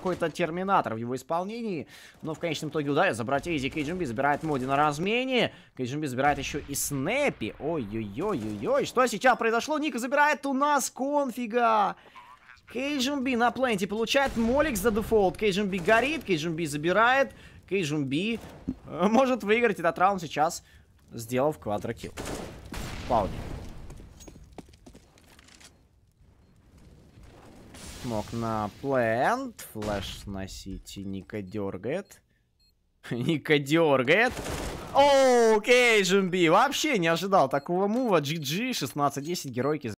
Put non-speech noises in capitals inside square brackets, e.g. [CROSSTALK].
какой-то терминатор в его исполнении. Но в конечном итоге ударит забрать Изи. Кейджумби забирает Моди на размене. Кейджумби забирает еще и Снэпи. Ой-ой-ой-ой-ой. Что сейчас произошло? Ника забирает у нас конфига. Кейджумби на пленте получает Молик за дефолт. Кейджумби горит. Кейджумби забирает. Кейджумби э, может выиграть этот раунд сейчас, сделав квадрокилл. Вполне. Смог на плент. Флэш сносить. И Ника дергает. [LAUGHS] Ника дергает. Окей, Джимби, Вообще не ожидал такого мува. GG 16-10 геройки.